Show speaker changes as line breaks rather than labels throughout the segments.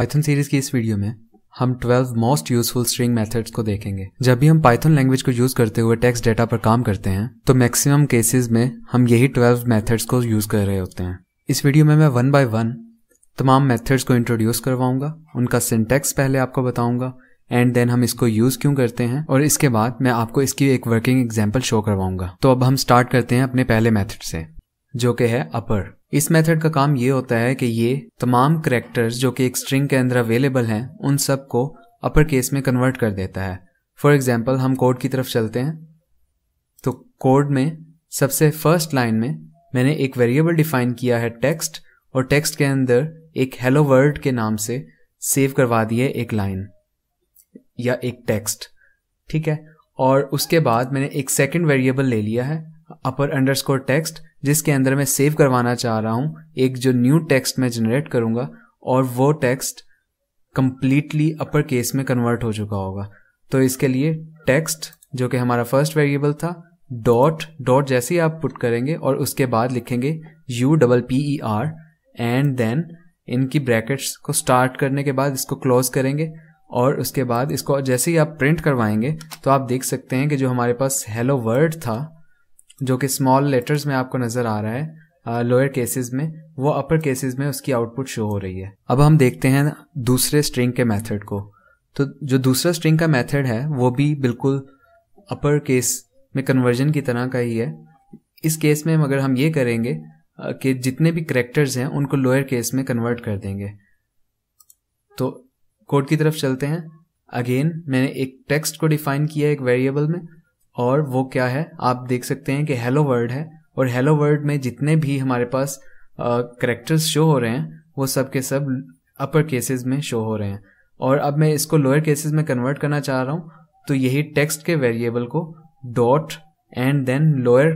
Python series की इस video में हम 12 मोस्ट यूजफुल स्ट्रिंग मेथड्स को देखेंगे जब भी हम पाइथन लैंग्वेज को यूज करते हुए टेक्स्ट डेटा पर काम करते हैं तो मैक्सिमम केसेस में हम यही 12 मेथड्स को यूज कर रहे होते हैं इस वीडियो में मैं वन बाय वन तमाम मेथड्स को इंट्रोड्यूस करवाऊंगा उनका सिंटेक्स पहले आपको बताऊंगा एंड देन हम इसको यूज क्यों करते हैं और इसके बाद मैं आपको इसकी एक वर्किंग एग्जाम्पल शो करवाऊंगा तो अब हम स्टार्ट करते हैं अपने पहले मेथड से जो कि है अपर इस मेथड का काम ये होता है कि ये तमाम करेक्टर्स जो कि एक स्ट्रिंग के अंदर अवेलेबल हैं उन सब को अपर केस में कन्वर्ट कर देता है फॉर एग्जाम्पल हम कोड की तरफ चलते हैं तो कोड में सबसे फर्स्ट लाइन में मैंने एक वेरिएबल डिफाइन किया है टेक्स्ट और टेक्स्ट के अंदर एक हेलो वर्ल्ड के नाम से सेव करवा दिए एक लाइन या एक टेक्स्ट ठीक है और उसके बाद मैंने एक सेकेंड वेरिएबल ले लिया है अपर अंडरस्कोर टेक्स्ट जिसके अंदर मैं सेव करवाना चाह रहा हूँ एक जो न्यू टेक्स्ट मैं जनरेट करूँगा और वो टेक्स्ट कम्प्लीटली अपर केस में कन्वर्ट हो चुका होगा तो इसके लिए टेक्स्ट जो कि हमारा फर्स्ट वेरिएबल था डॉट डॉट जैसे ही आप पुट करेंगे और उसके बाद लिखेंगे U double P E R and then इनकी ब्रैकेट्स को स्टार्ट करने के बाद इसको क्लोज करेंगे और उसके बाद इसको जैसे ही आप प्रिंट करवाएंगे तो आप देख सकते हैं कि जो हमारे पास हेलो वर्ड था जो कि स्मॉल लेटर्स में आपको नजर आ रहा है लोअर केसेस में वो अपर केसेस में उसकी आउटपुट शो हो रही है अब हम देखते हैं दूसरे स्ट्रिंग के मेथड को तो जो दूसरा स्ट्रिंग का मेथड है वो भी बिल्कुल अपर केस में कन्वर्जन की तरह का ही है इस केस में मगर हम ये करेंगे कि जितने भी करेक्टर्स हैं उनको लोअर केस में कन्वर्ट कर देंगे तो कोड की तरफ चलते हैं अगेन मैंने एक टेक्स्ट को डिफाइन किया एक वेरिएबल में और वो क्या है आप देख सकते हैं कि हेलो वर्ल्ड है और हेलो वर्ल्ड में जितने भी हमारे पास करेक्टर्स शो हो रहे हैं वो सब के सब अपर केसेस में शो हो रहे हैं और अब मैं इसको लोअर केसेस में कन्वर्ट करना चाह रहा हूँ तो यही टेक्स्ट के वेरिएबल को डॉट एंड देन लोअर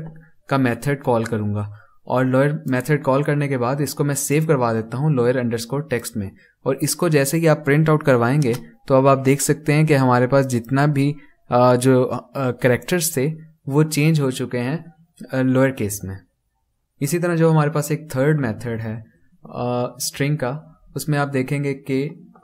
का मेथड कॉल करूँगा और लोअर मेथड कॉल करने के बाद इसको मैं सेव करवा देता हूँ लोअर स्कोर टेक्स्ट में और इसको जैसे ही आप प्रिंट आउट करवाएंगे तो अब आप देख सकते हैं कि हमारे पास जितना भी जो करेक्टर्स थे वो चेंज हो चुके हैं लोअर केस में इसी तरह जो हमारे पास एक थर्ड मेथड है स्ट्रिंग का उसमें आप देखेंगे कि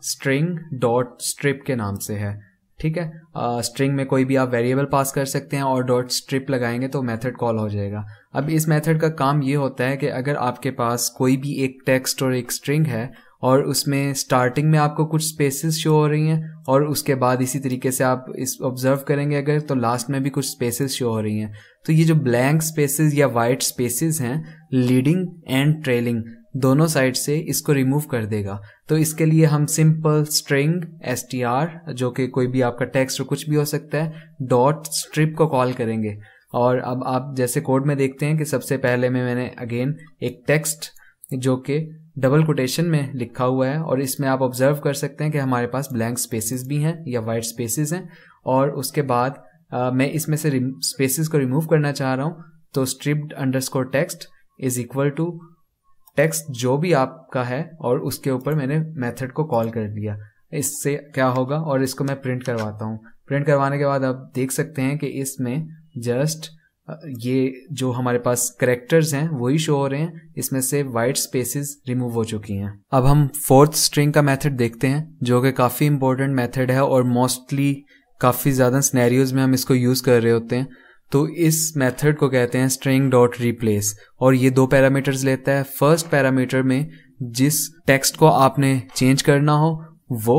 स्ट्रिंग डॉट स्ट्रिप के नाम से है ठीक है स्ट्रिंग में कोई भी आप वेरिएबल पास कर सकते हैं और डॉट स्ट्रिप लगाएंगे तो मेथड कॉल हो जाएगा अब इस मेथड का काम ये होता है कि अगर आपके पास कोई भी एक टेक्स्ट और एक स्ट्रिंग है और उसमें स्टार्टिंग में आपको कुछ स्पेसेस शो हो रही हैं और उसके बाद इसी तरीके से आप इस ऑब्जर्व करेंगे अगर तो लास्ट में भी कुछ स्पेसेस शो हो रही हैं तो ये जो ब्लैंक स्पेसेस या वाइट स्पेसेस हैं लीडिंग एंड ट्रेलिंग दोनों साइड से इसको रिमूव कर देगा तो इसके लिए हम सिंपल स्ट्रिंग एस जो कि कोई भी आपका टेक्स्ट कुछ भी हो सकता है डॉट स्ट्रिप को कॉल करेंगे और अब आप जैसे कोड में देखते हैं कि सबसे पहले में मैंने अगेन एक टेक्स्ट जो कि डबल कोटेशन में लिखा हुआ है और इसमें आप ऑब्जर्व कर सकते हैं कि हमारे पास ब्लैंक स्पेसेस भी हैं या वाइट स्पेसेस हैं और उसके बाद आ, मैं इसमें से स्पेसेस को रिमूव करना चाह रहा हूँ तो stripped underscore text is equal to text जो भी आपका है और उसके ऊपर मैंने मेथड को कॉल कर दिया इससे क्या होगा और इसको मैं प्रिंट करवाता हूँ प्रिंट करवाने के बाद आप देख सकते हैं कि इसमें जस्ट ये जो हमारे पास करेक्टर्स हैं वही शो हो रहे हैं इसमें से वाइट स्पेसेस रिमूव हो चुकी हैं अब हम फोर्थ स्ट्रिंग का मेथड देखते हैं जो कि काफ़ी इंपॉर्टेंट मेथड है और मोस्टली काफ़ी ज़्यादा स्नैरियोज में हम इसको यूज़ कर रहे होते हैं तो इस मेथड को कहते हैं स्ट्रिंग डॉट रिप्लेस और ये दो पैरामीटर्स लेता है फर्स्ट पैरामीटर में जिस टेक्स्ट को आपने चेंज करना हो वो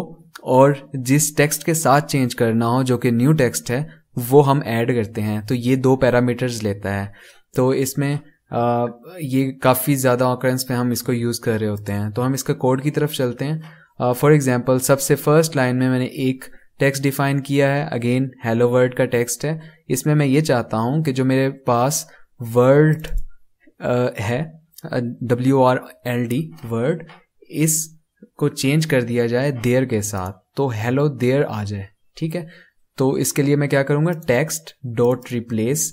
और जिस टेक्स्ट के साथ चेंज करना हो जो कि न्यू टेक्स्ट है वो हम ऐड करते हैं तो ये दो पैरामीटर्स लेता है तो इसमें आ, ये काफ़ी ज़्यादा ऑकरेंस पे हम इसको यूज़ कर रहे होते हैं तो हम इसका कोड की तरफ चलते हैं फॉर एग्जाम्पल सबसे फर्स्ट लाइन में मैंने एक टेक्स्ट डिफाइन किया है अगेन हेलो वर्ल्ड का टेक्स्ट है इसमें मैं ये चाहता हूँ कि जो मेरे पास वर्ल्ड है W R L D word इस को चेंज कर दिया जाए देयर के साथ तो हेलो देयर आ जाए ठीक है तो इसके लिए मैं क्या करूंगा टेक्स्ट डॉट रिप्लेस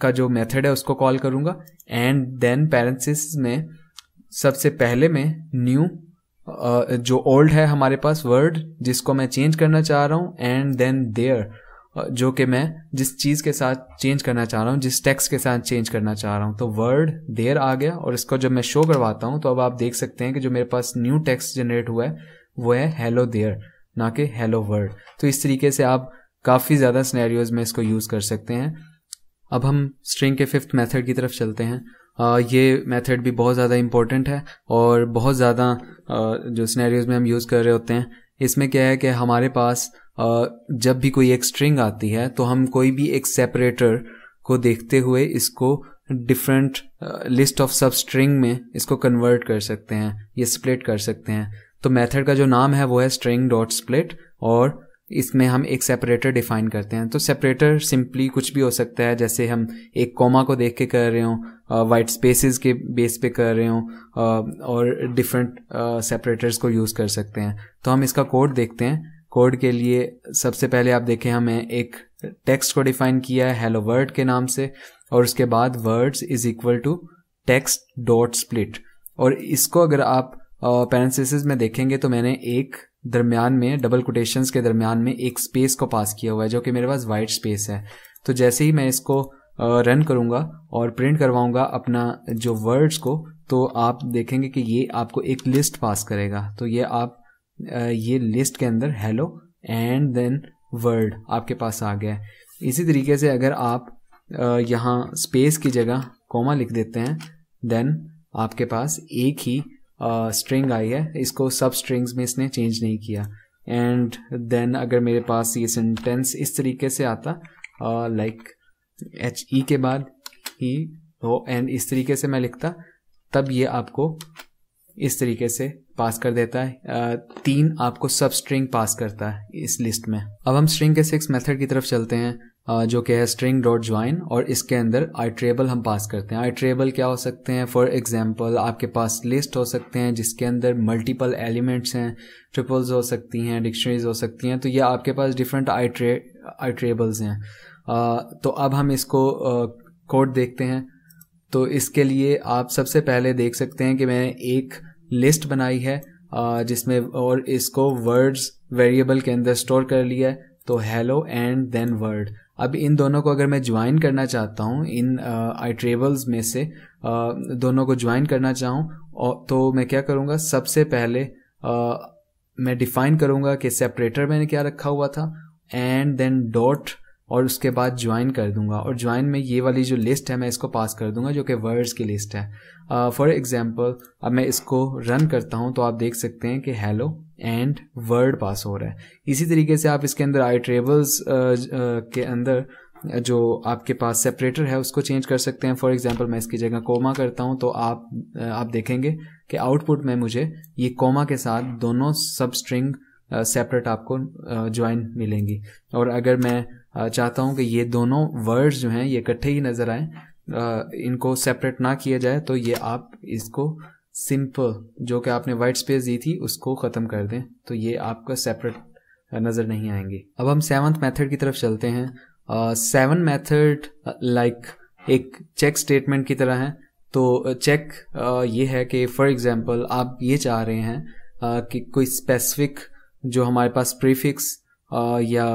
का जो मेथड है उसको कॉल करूंगा एंड देन पेरेंसिस में सबसे पहले मैं न्यू जो ओल्ड है हमारे पास वर्ड जिसको मैं चेंज करना चाह रहा हूँ एंड देन देयर जो कि मैं जिस चीज़ के साथ चेंज करना चाह रहा हूँ जिस टेक्स्ट के साथ चेंज करना चाह रहा हूँ तो वर्ड देयर आ गया और इसको जब मैं शो करवाता हूँ तो अब आप देख सकते हैं कि जो मेरे पास न्यू टेक्स्ट जनरेट हुआ है वो है हेलो देयर ना कि हेलो वर्ड तो इस तरीके से आप काफ़ी ज़्यादा स्नैरियोज में इसको यूज़ कर सकते हैं अब हम स्ट्रिंग के फिफ्थ मेथड की तरफ चलते हैं आ, ये मेथड भी बहुत ज़्यादा इम्पोर्टेंट है और बहुत ज़्यादा जो स्नैरियोज में हम यूज़ कर रहे होते हैं इसमें क्या है कि हमारे पास आ, जब भी कोई एक स्ट्रिंग आती है तो हम कोई भी एक सेपरेटर को देखते हुए इसको different list of substring में इसको कन्वर्ट कर सकते हैं ये स्प्लिट कर सकते हैं तो मेथड का जो नाम है वो है स्ट्रिंग डॉट स्प्लिट और इसमें हम एक सेपरेटर डिफाइन करते हैं तो सेपरेटर सिंपली कुछ भी हो सकता है जैसे हम एक कोमा को देख के कर रहे हो वाइट स्पेसेस के बेस पे कर रहे हो और डिफरेंट सेपरेटर्स को यूज़ कर सकते हैं तो हम इसका कोड देखते हैं कोड के लिए सबसे पहले आप देखें हमें एक टेक्स्ट को डिफाइन किया है हेलो वर्ड के नाम से और उसके बाद words is equal to text dot split और इसको अगर आप पैरेंथेसिस में देखेंगे तो मैंने एक दरमियान में डबल कोटेशन के दरमियान में एक स्पेस को पास किया हुआ है जो कि मेरे पास वाइट स्पेस है तो जैसे ही मैं इसको रन करूँगा और प्रिंट करवाऊँगा अपना जो वर्ड्स को तो आप देखेंगे कि ये आपको एक लिस्ट पास करेगा तो ये आप ये लिस्ट के अंदर हेलो एंड देन वर्ड आपके पास आ गया है इसी तरीके से अगर आप यहाँ स्पेस की जगह कॉमा लिख देते हैं देन आपके पास एक ही स्ट्रिंग आई है इसको सब स्ट्रिंग्स में इसने चेंज नहीं किया एंड देन अगर मेरे पास ये सेंटेंस इस तरीके से आता लाइक एच ई के बाद ई हो एंड इस तरीके से मैं लिखता तब ये आपको इस तरीके से पास कर देता है तीन आपको सब स्ट्रिंग पास करता है इस लिस्ट में अब हम स्ट्रिंग के सिक्स मेथड की तरफ चलते हैं जो कि है स्ट्रिंग डॉट ज्वाइन और इसके अंदर आइट्रेबल हम पास करते हैं आइट्रेबल क्या हो सकते हैं फॉर एग्जाम्पल आपके पास लिस्ट हो सकते हैं जिसके अंदर मल्टीपल एलिमेंट्स हैं ट्रिपल्स हो सकती हैं डिक्शनरीज हो सकती हैं तो ये आपके पास डिफरेंट आइट्रे आइट्रेबल्स हैं आ, तो अब हम इसको कोड देखते हैं तो इसके लिए आप सबसे पहले देख सकते हैं कि मैंने एक लिस्ट बनाई है जिसमें और इसको वर्ड्स वेरिएबल के अंदर स्टोर कर लिया है तो हेलो एंड देन वर्ड अब इन दोनों को अगर मैं ज्वाइन करना चाहता हूँ इन आई ट्रेवल्स में से आ, दोनों को ज्वाइन करना चाहूँ तो मैं क्या करूँगा सबसे पहले आ, मैं डिफाइन करूँगा कि सेपरेटर मैंने क्या रखा हुआ था एंड देन डॉट और उसके बाद ज्वाइन कर दूंगा और ज्वाइन में ये वाली जो लिस्ट है मैं इसको पास कर दूंगा जो कि वर्ड्स की लिस्ट है फॉर uh, एग्जाम्पल अब मैं इसको रन करता हूँ तो आप देख सकते हैं कि हेलो एंड वर्ड पास हो रहा है इसी तरीके से आप इसके अंदर आई ट्रेवल्स uh, uh, के अंदर uh, जो आपके पास सेपरेटर है उसको चेंज कर सकते हैं फॉर एग्जाम्पल मैं इसकी जगह कोमा करता हूँ तो आप uh, आप देखेंगे कि आउटपुट में मुझे ये कोमा के साथ दोनों सब स्ट्रिंग सेपरेट आपको ज्वाइन uh, मिलेंगी और अगर मैं चाहता हूँ कि ये दोनों वर्ड्स जो हैं ये इकट्ठे ही नज़र आए इनको सेपरेट ना किया जाए तो ये आप इसको सिंपल जो कि आपने वाइट स्पेस दी थी उसको ख़त्म कर दें तो ये आपका सेपरेट नज़र नहीं आएंगे अब हम सेवन्थ मेथड की तरफ चलते हैं सेवन मेथड लाइक एक चेक स्टेटमेंट की तरह है तो चेक uh, ये है कि फॉर एग्जांपल आप ये चाह रहे हैं uh, कि कोई स्पेसिफिक जो हमारे पास प्रीफिक्स या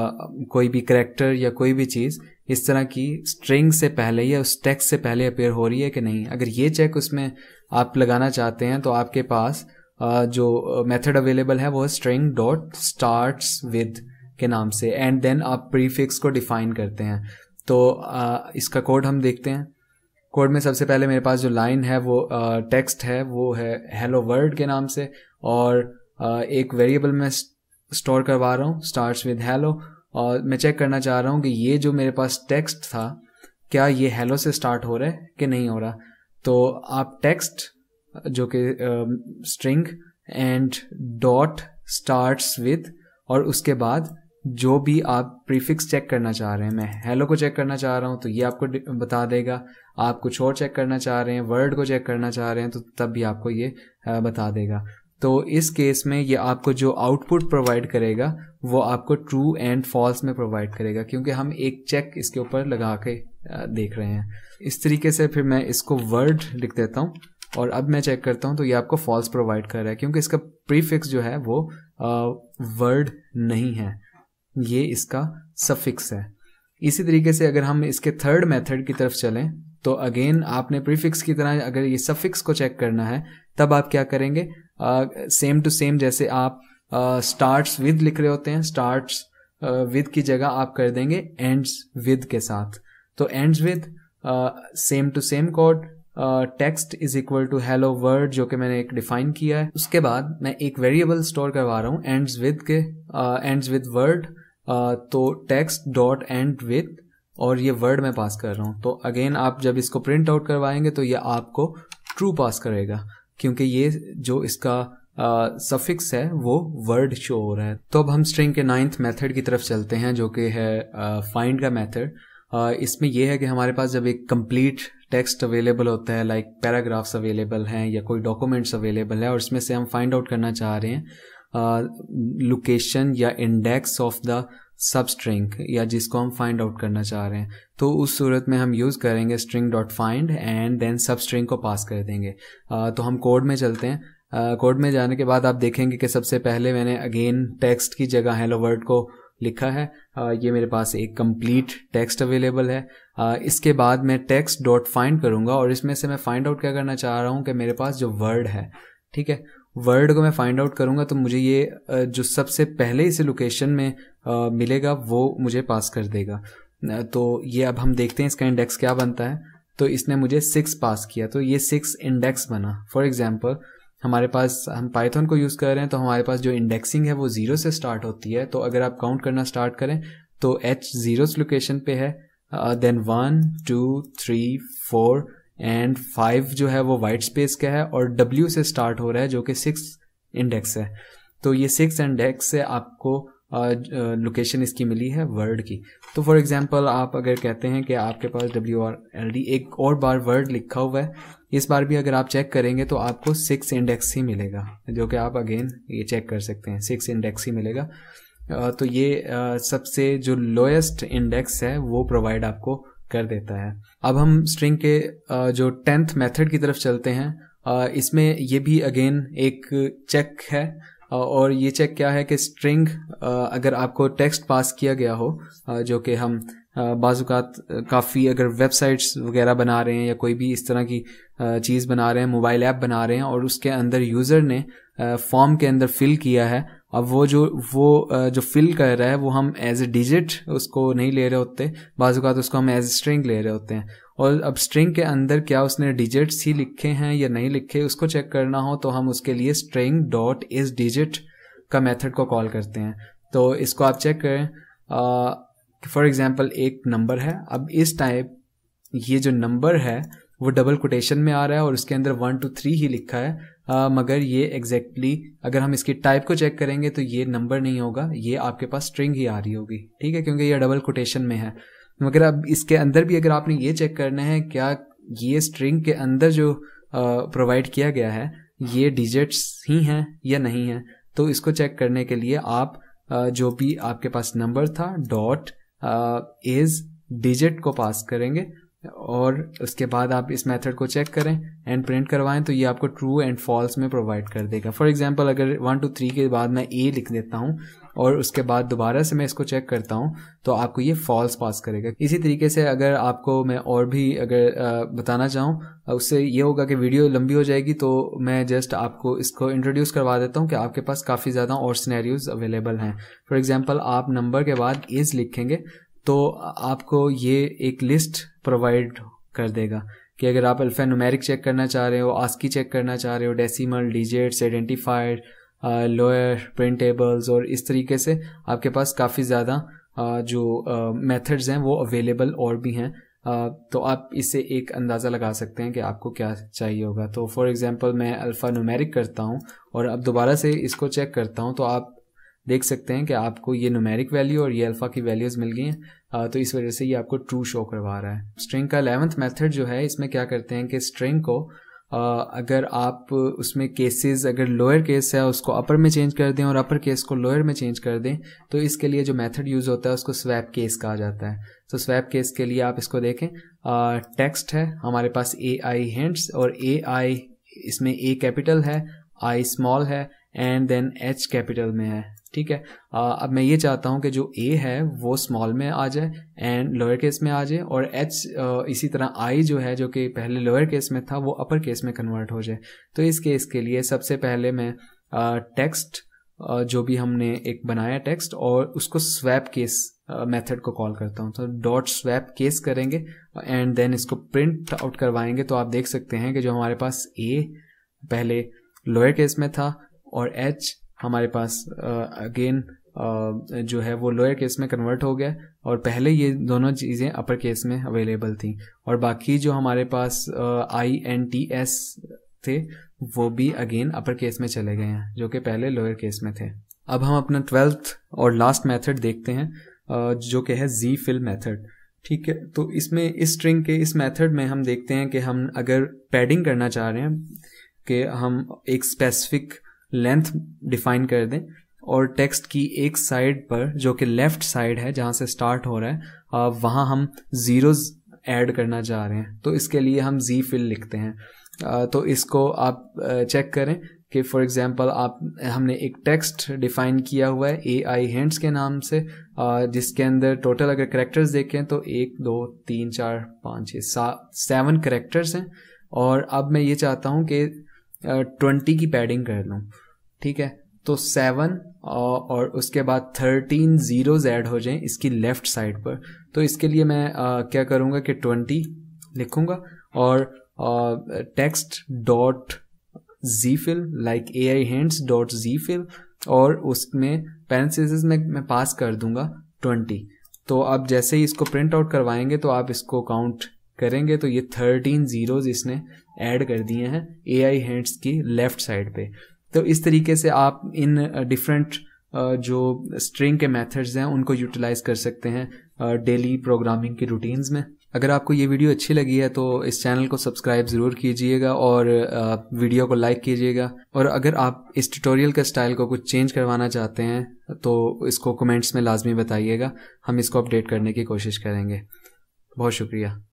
कोई भी करेक्टर या कोई भी चीज़ इस तरह की स्ट्रिंग से पहले या उस टेक्स्ट से पहले अपेयर हो रही है कि नहीं अगर ये चेक उसमें आप लगाना चाहते हैं तो आपके पास जो मेथड अवेलेबल है वो है स्ट्रिंग डॉट स्टार्ट विद के नाम से एंड देन आप प्रीफिक्स को डिफाइन करते हैं तो इसका कोड हम देखते हैं कोड में सबसे पहले मेरे पास जो लाइन है वो टेक्स्ट है वो है हेलो वर्ल्ड के नाम से और एक वेरिएबल में स्टोर करवा रहा हूँ स्टार्ट विद हेलो और मैं चेक करना चाह रहा हूँ कि ये जो मेरे पास टेक्स्ट था क्या ये हेलो से स्टार्ट हो रहा है कि नहीं हो रहा तो आप टेक्स्ट जो कि string and dot starts with और उसके बाद जो भी आप प्रीफिक्स चेक करना चाह रहे हैं मैं हेलो को चेक करना चाह रहा हूँ तो ये आपको बता देगा आप कुछ और चेक करना चाह रहे हैं वर्ड को चेक करना चाह रहे हैं तो तब भी आपको ये uh, बता देगा तो इस केस में ये आपको जो आउटपुट प्रोवाइड करेगा वो आपको ट्रू एंड फॉल्स में प्रोवाइड करेगा क्योंकि हम एक चेक इसके ऊपर लगा के देख रहे हैं इस तरीके से फिर मैं इसको वर्ड लिख देता हूँ और अब मैं चेक करता हूँ तो ये आपको फॉल्स प्रोवाइड कर रहा है क्योंकि इसका प्रीफिक्स जो है वो वर्ड नहीं है ये इसका सफिक्स है इसी तरीके से अगर हम इसके थर्ड मेथड की तरफ चलें तो अगेन आपने प्रीफिक्स की तरह अगर ये सफिक्स को चेक करना है तब आप क्या करेंगे सेम टू सेम जैसे आप स्टार्ट विद लिख रहे होते हैं स्टार्ट विद की जगह आप कर देंगे एंड्स विद के साथ तो ends with same to same code text is equal to hello word जो कि मैंने एक डिफाइन किया है उसके बाद मैं एक वेरिएबल स्टोर करवा रहा हूँ एंड्स विद के एंड्स विद वर्ड तो टेक्स्ट डॉट एंड विद और ये वर्ड मैं पास कर रहा हूँ तो अगेन आप जब इसको प्रिंट आउट करवाएंगे तो ये आपको ट्रू पास करेगा क्योंकि ये जो इसका सफिक्स uh, है वो वर्ड शो हो रहा है तो अब हम स्ट्रिंग के नाइन्थ मेथड की तरफ चलते हैं जो कि है फाइंड uh, का मेथड uh, इसमें यह है कि हमारे पास जब एक कंप्लीट टेक्स्ट अवेलेबल होता है लाइक पैराग्राफ्स अवेलेबल हैं या कोई डॉक्यूमेंट्स अवेलेबल है और इसमें से हम फाइंड आउट करना चाह रहे हैं लोकेशन या index of the substring या जिसको हम फाइंड आउट करना चाह रहे हैं तो उस सूरत में हम यूज़ करेंगे string dot find and then substring को पास कर देंगे तो हम कोड में चलते हैं कोड में जाने के बाद आप देखेंगे कि सबसे पहले मैंने अगेन टेक्स्ट की जगह हेलो वर्ड को लिखा है ये मेरे पास एक कंप्लीट टेक्स्ट अवेलेबल है इसके बाद मैं टेक्स्ट डॉट फाइंड करूँगा और इसमें से मैं फाइंड आउट क्या करना चाह रहा हूँ कि मेरे पास जो वर्ड है ठीक है वर्ड को मैं फाइंड आउट करूंगा तो मुझे ये जो सबसे पहले इस लोकेशन में मिलेगा वो मुझे पास कर देगा तो ये अब हम देखते हैं इसका इंडेक्स क्या बनता है तो इसने मुझे सिक्स पास किया तो ये सिक्स इंडेक्स बना फॉर एग्जाम्पल हमारे पास हम पाइथन को यूज़ कर रहे हैं तो हमारे पास जो इंडेक्सिंग है वो ज़ीरो से स्टार्ट होती है तो अगर आप काउंट करना स्टार्ट करें तो एच ज़ीरो लोकेशन पे है then one two three four and five जो है वो वाइट स्पेस का है और डब्ल्यू से स्टार्ट हो रहा है जो कि सिक्स इंडेक्स है तो ये सिक्स इंडेक्स से आपको लोकेशन uh, इसकी मिली है वर्ड की तो फॉर एग्जांपल आप अगर कहते हैं कि आपके पास डब्ल्यू आर एल डी एक और बार वर्ड लिखा हुआ है इस बार भी अगर आप चेक करेंगे तो आपको सिक्स इंडेक्स ही मिलेगा जो कि आप अगेन ये चेक कर सकते हैं सिक्स इंडेक्स ही मिलेगा uh, तो ये uh, सबसे जो लोएस्ट इंडेक्स है वो प्रोवाइड आपको कर देता है अब हम स्ट्रिंग के जो टेंथ मेथड की तरफ चलते हैं इसमें ये भी अगेन एक चेक है और ये चेक क्या है कि स्ट्रिंग अगर आपको टेक्स्ट पास किया गया हो जो कि हम बाजुकात काफ़ी अगर वेबसाइट्स वगैरह बना रहे हैं या कोई भी इस तरह की चीज़ बना रहे हैं मोबाइल ऐप बना रहे हैं और उसके अंदर यूज़र ने फॉर्म के अंदर फिल किया है अब वो जो वो जो फिल कर रहा है वो हम एज ए डिजिट उसको नहीं ले रहे होते बाजूकात उसको हम एज स्ट्रिंग ले रहे होते हैं और अब स्ट्रिंग के अंदर क्या उसने डिजिट्स ही लिखे हैं या नहीं लिखे उसको चेक करना हो तो हम उसके लिए स्ट्रिंग डॉट इज डिजिट का मेथड को कॉल करते हैं तो इसको आप चेक करें फॉर एग्जाम्पल एक नंबर है अब इस टाइप ये जो नंबर है वो डबल कोटेशन में आ रहा है और उसके अंदर वन टू थ्री ही लिखा है आ, मगर ये एग्जैक्टली exactly, अगर हम इसकी टाइप को चेक करेंगे तो ये नंबर नहीं होगा ये आपके पास स्ट्रिंग ही आ रही होगी ठीक है क्योंकि ये डबल कोटेशन में है मगर अब इसके अंदर भी अगर आपने ये चेक करना है क्या ये स्ट्रिंग के अंदर जो प्रोवाइड किया गया है ये डिजिट्स ही हैं या नहीं है तो इसको चेक करने के लिए आप आ, जो भी आपके पास नंबर था डॉट इज डिजिट को पास करेंगे और उसके बाद आप इस मेथड को चेक करें एंड प्रिंट करवाएं तो ये आपको ट्रू एंड फॉल्स में प्रोवाइड कर देगा फॉर एग्जांपल अगर वन टू थ्री के बाद मैं ए लिख देता हूँ और उसके बाद दोबारा से मैं इसको चेक करता हूँ तो आपको ये फॉल्स पास करेगा इसी तरीके से अगर आपको मैं और भी अगर बताना चाहूँ उससे ये होगा कि वीडियो लंबी हो जाएगी तो मैं जस्ट आपको इसको इंट्रोड्यूस करवा देता हूँ कि आपके पास काफ़ी ज़्यादा और सिनेरियोज अवेलेबल हैं फॉर एग्जाम्पल आप नंबर के बाद इज़ लिखेंगे तो आपको ये एक लिस्ट प्रोवाइड कर देगा कि अगर आप अल्फ़ा नुमेरिक चेक करना चाह रहे हो आस्की चेक करना चाह रहे हो decimal digits identifier lower print tables और इस तरीके से आपके पास काफ़ी ज़्यादा जो मेथड्स हैं वो अवेलेबल और भी हैं तो आप इससे एक अंदाज़ा लगा सकते हैं कि आपको क्या चाहिए होगा तो फॉर एग्ज़ाम्पल मैं अल्फ़ा नुमेरिक करता हूँ और अब दोबारा से इसको चेक करता हूँ तो आप देख सकते हैं कि आपको ये नुमेरिक वैल्यू और ये अल्फ़ा की वैल्यूज़ मिल गई हैं तो इस वजह से ये आपको ट्रू शो करवा रहा है स्ट्रिंग का अलेवंथ मेथड जो है इसमें क्या करते हैं कि स्ट्रिंग को अगर आप उसमें केसेस अगर लोअर केस है उसको अपर में चेंज कर दें और अपर केस को लोअर में चेंज कर दें तो इसके लिए जो मेथड यूज़ होता है उसको स्वैप केस कहा जाता है तो स्वैप केस के लिए आप इसको देखें टेक्स्ट है हमारे पास ए आई हिंट्स और ए आई इसमें ए कैपिटल है आई स्मॉल है एंड देन एच कैपिटल में है ठीक है आ, अब मैं ये चाहता हूँ कि जो ए है वो स्मॉल में आ जाए एंड लोअर केस में आ जाए और एच इसी तरह आई जो है जो कि पहले लोअर केस में था वो अपर केस में कन्वर्ट हो जाए तो इस केस के लिए सबसे पहले मैं टेक्स्ट जो भी हमने एक बनाया टेक्स्ट और उसको स्वैप केस मेथड को कॉल करता हूँ तो डॉट स्वैप केस करेंगे एंड देन इसको प्रिंट आउट करवाएंगे तो आप देख सकते हैं कि जो हमारे पास ए पहले लोअर केस में था और एच हमारे पास अगेन uh, जो है वो लोअर केस में कन्वर्ट हो गया और पहले ये दोनों चीज़ें अपर केस में अवेलेबल थी और बाकी जो हमारे पास आई एन टी एस थे वो भी अगेन अपर केस में चले गए हैं जो कि पहले लोअर केस में थे अब हम अपना ट्वेल्थ और लास्ट मेथड देखते हैं जो कि है जी फिल मेथड ठीक है तो इसमें इस स्ट्रिंग के इस मेथड में हम देखते हैं कि हम अगर पैडिंग करना चाह रहे हैं कि हम एक स्पेसिफिक लेंथ डिफाइन कर दें और टेक्स्ट की एक साइड पर जो कि लेफ्ट साइड है जहाँ से स्टार्ट हो रहा है वहाँ हम ज़ीरोज़ ऐड करना चाह रहे हैं तो इसके लिए हम जी फिल लिखते हैं तो इसको आप चेक करें कि फॉर एग्जांपल आप हमने एक टेक्स्ट डिफाइन किया हुआ है ए आई हैंड्स के नाम से जिसके अंदर टोटल अगर करेक्टर्स देखें तो एक दो तीन चार पाँच छः सात सेवन करेक्टर्स हैं और अब मैं ये चाहता हूँ कि ट्वेंटी की पैडिंग कर लूँ ठीक है तो सेवन और उसके बाद थर्टीन जीरोज ऐड हो जाएं इसकी लेफ़्ट साइड पर तो इसके लिए मैं आ, क्या करूँगा कि ट्वेंटी लिखूँगा और text dot Z fill like A I hands dot Z fill और उसमें पेंसिल में मैं पास कर दूंगा ट्वेंटी तो अब जैसे ही इसको प्रिंट आउट करवाएंगे तो आप इसको काउंट करेंगे तो ये थर्टीन ज़ीरोज़ इसने ऐड कर दिए हैं ए आई हैंड्स की लेफ़्ट साइड पे तो इस तरीके से आप इन डिफरेंट जो स्ट्रिंग के मेथड्स हैं उनको यूटिलाइज कर सकते हैं डेली प्रोग्रामिंग की रूटीन्स में अगर आपको ये वीडियो अच्छी लगी है तो इस चैनल को सब्सक्राइब ज़रूर कीजिएगा और वीडियो को लाइक कीजिएगा और अगर आप इस ट्यूटोरियल का स्टाइल को कुछ चेंज करवाना चाहते हैं तो इसको कमेंट्स में लाजमी बताइएगा हम इसको अपडेट करने की कोशिश करेंगे बहुत शुक्रिया